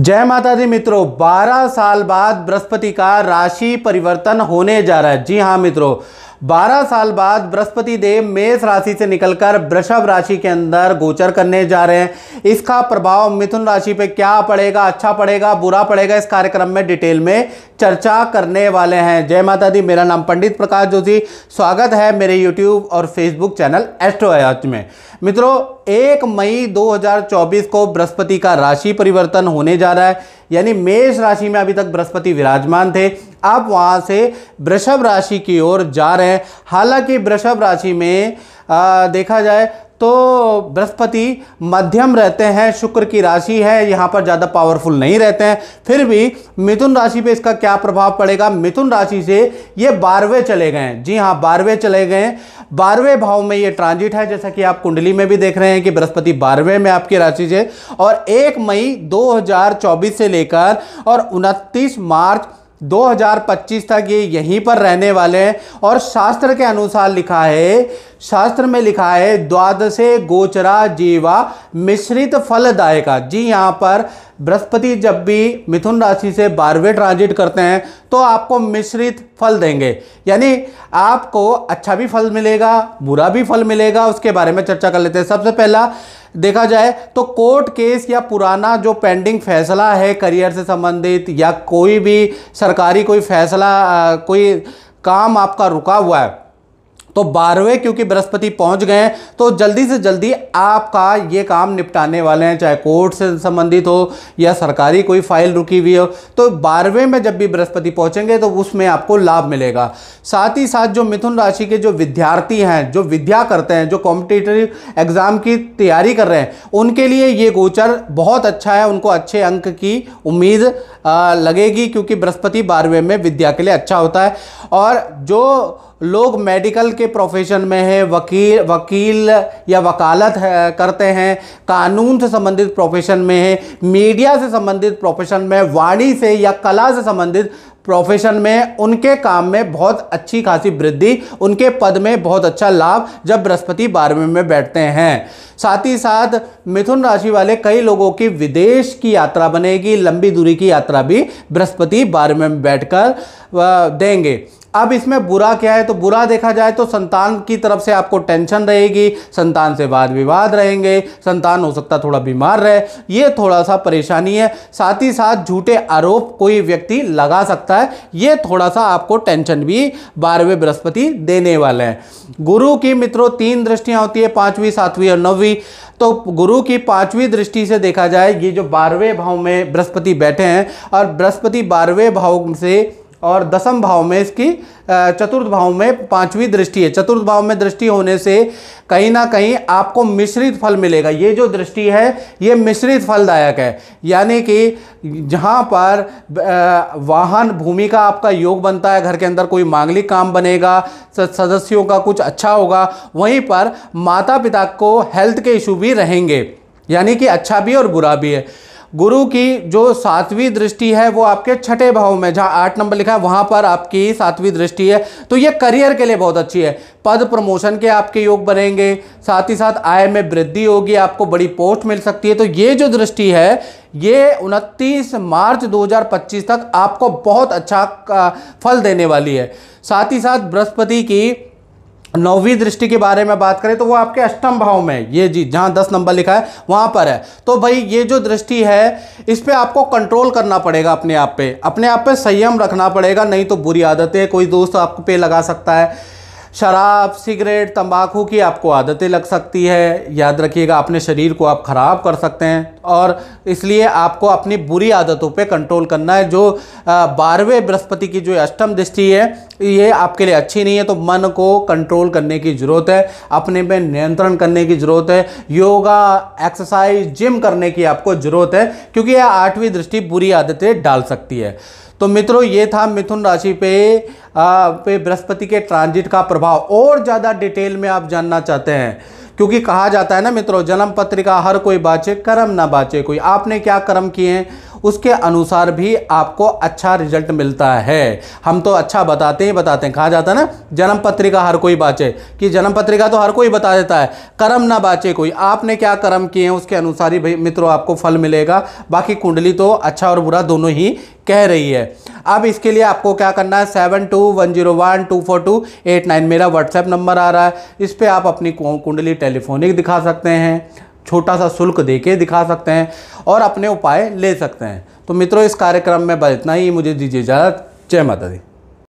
जय माता दी मित्रों 12 साल बाद बृहस्पति का राशि परिवर्तन होने जा रहा है जी हाँ मित्रों 12 साल बाद बृहस्पति देव मेष राशि से निकलकर वृषभ राशि के अंदर गोचर करने जा रहे हैं इसका प्रभाव मिथुन राशि पे क्या पड़ेगा अच्छा पड़ेगा बुरा पड़ेगा इस कार्यक्रम में डिटेल में चर्चा करने वाले हैं जय माता दी मेरा नाम पंडित प्रकाश जोशी स्वागत है मेरे यूट्यूब और फेसबुक चैनल एस्ट्रोयाच में मित्रों एक मई 2024 को बृहस्पति का राशि परिवर्तन होने जा रहा है यानी मेष राशि में अभी तक बृहस्पति विराजमान थे आप वहाँ से वृषभ राशि की ओर जा रहे हैं हालांकि वृषभ राशि में आ, देखा जाए तो बृहस्पति मध्यम रहते हैं शुक्र की राशि है यहाँ पर ज़्यादा पावरफुल नहीं रहते हैं फिर भी मिथुन राशि पे इसका क्या प्रभाव पड़ेगा मिथुन राशि से ये बारहवें चले गए जी हाँ बारहवें चले गए बारहवें भाव में ये ट्रांजिट है जैसा कि आप कुंडली में भी देख रहे हैं कि बृहस्पति बारहवें में आपकी राशि से और एक मई दो से लेकर और उनतीस मार्च 2025 तक ये यहीं पर रहने वाले हैं और शास्त्र के अनुसार लिखा है शास्त्र में लिखा है द्वादशे गोचरा जीवा मिश्रित फलदायका जी यहाँ पर बृहस्पति जब भी मिथुन राशि से बारहवें ट्रांजिट करते हैं तो आपको मिश्रित फल देंगे यानी आपको अच्छा भी फल मिलेगा बुरा भी फल मिलेगा उसके बारे में चर्चा कर लेते हैं सबसे पहला देखा जाए तो कोर्ट केस या पुराना जो पेंडिंग फैसला है करियर से संबंधित या कोई भी सरकारी कोई फैसला कोई काम आपका रुका हुआ है तो बारहवें क्योंकि बृहस्पति पहुंच गए तो जल्दी से जल्दी आपका ये काम निपटाने वाले हैं चाहे कोर्ट से संबंधित हो या सरकारी कोई फाइल रुकी हुई हो तो बारहवें में जब भी बृहस्पति पहुंचेंगे तो उसमें आपको लाभ मिलेगा साथ ही साथ जो मिथुन राशि के जो विद्यार्थी हैं जो विद्या करते हैं जो कॉम्पिटेटिव एग्ज़ाम की तैयारी कर रहे हैं उनके लिए ये गोचर बहुत अच्छा है उनको अच्छे अंक की उम्मीद लगेगी क्योंकि बृहस्पति बारहवें में विद्या के लिए अच्छा होता है और जो लोग मेडिकल के प्रोफेशन में हैं वकील वकील या वकालत है, करते हैं कानून से संबंधित प्रोफेशन में हैं मीडिया से संबंधित प्रोफेशन में वाणी से या कला से संबंधित प्रोफेशन में उनके काम में बहुत अच्छी खासी वृद्धि उनके पद में बहुत अच्छा लाभ जब बृहस्पति बारहवें में बैठते हैं साथ ही साथ मिथुन राशि वाले कई लोगों की विदेश की यात्रा बनेगी लंबी दूरी की यात्रा भी बृहस्पति बारहवें में बैठकर देंगे अब इसमें बुरा क्या है तो बुरा देखा जाए तो संतान की तरफ से आपको टेंशन रहेगी संतान से वाद विवाद रहेंगे संतान हो सकता थोड़ा बीमार रहे ये थोड़ा सा परेशानी है साथ ही साथ झूठे आरोप कोई व्यक्ति लगा सकता है ये थोड़ा सा आपको टेंशन भी बारहवें बृहस्पति देने वाले हैं गुरु की मित्रों तीन दृष्टियाँ होती है पाँचवीं सातवीं और नौवीं तो गुरु की पाँचवीं दृष्टि से देखा जाए ये जो बारहवें भाव में बृहस्पति बैठे हैं और बृहस्पति बारहवें भाव से और दसम भाव में इसकी चतुर्थ भाव में पांचवी दृष्टि है चतुर्थ भाव में दृष्टि होने से कहीं ना कहीं आपको मिश्रित फल मिलेगा ये जो दृष्टि है ये मिश्रित फलदायक है यानी कि जहाँ पर वाहन भूमि का आपका योग बनता है घर के अंदर कोई मांगलिक काम बनेगा सदस्यों का कुछ अच्छा होगा वहीं पर माता पिता को हेल्थ के इशू भी रहेंगे यानी कि अच्छा भी और बुरा भी है गुरु की जो सातवीं दृष्टि है वो आपके छठे भाव में जहाँ आठ नंबर लिखा है वहाँ पर आपकी सातवीं दृष्टि है तो ये करियर के लिए बहुत अच्छी है पद प्रमोशन के आपके योग बनेंगे साथ ही साथ आय में वृद्धि होगी आपको बड़ी पोस्ट मिल सकती है तो ये जो दृष्टि है ये उनतीस मार्च 2025 तक आपको बहुत अच्छा फल देने वाली है साथ ही साथ बृहस्पति की नौवीं दृष्टि के बारे में बात करें तो वो आपके अष्टम भाव में ये जी जहाँ दस नंबर लिखा है वहाँ पर है तो भाई ये जो दृष्टि है इस पर आपको कंट्रोल करना पड़ेगा अपने आप पे अपने आप पे संयम रखना पड़ेगा नहीं तो बुरी आदतें कोई दोस्त आपको पे लगा सकता है शराब सिगरेट तंबाकू की आपको आदतें लग सकती है याद रखिएगा अपने शरीर को आप ख़राब कर सकते हैं और इसलिए आपको अपनी बुरी आदतों पे कंट्रोल करना है जो बारहवें बृहस्पति की जो अष्टम दृष्टि है ये आपके लिए अच्छी नहीं है तो मन को कंट्रोल करने की ज़रूरत है अपने पे नियंत्रण करने की ज़रूरत है योगा एक्सरसाइज जिम करने की आपको ज़रूरत है क्योंकि यह आठवीं दृष्टि बुरी आदतें डाल सकती है तो मित्रों ये था मिथुन राशि पे आ, पे बृहस्पति के ट्रांजिट का प्रभाव और ज़्यादा डिटेल में आप जानना चाहते हैं क्योंकि कहा जाता है ना मित्रों जन्म पत्रिका हर कोई बाचे कर्म ना बाचे कोई आपने क्या कर्म किए हैं उसके अनुसार भी आपको अच्छा रिजल्ट मिलता है हम तो अच्छा बताते ही बताते हैं कहा जाता है ना जन्म पत्रिका हर कोई बाँचे कि जन्म पत्रिका तो हर कोई बता देता है कर्म ना बाचे कोई आपने क्या कर्म किए हैं उसके अनुसार ही भाई मित्रों आपको फल मिलेगा बाकी कुंडली तो अच्छा और बुरा दोनों ही कह रही है अब इसके लिए आपको क्या करना है seven two one zero one two four two eight nine मेरा व्हाट्सएप नंबर आ रहा है इस पर आप अपनी कुंडली टेलीफोनिक दिखा सकते हैं छोटा सा शुल्क दे के दिखा सकते हैं और अपने उपाय ले सकते हैं तो मित्रों इस कार्यक्रम में बस इतना ही मुझे दीजिए इजाज़त जय माता दी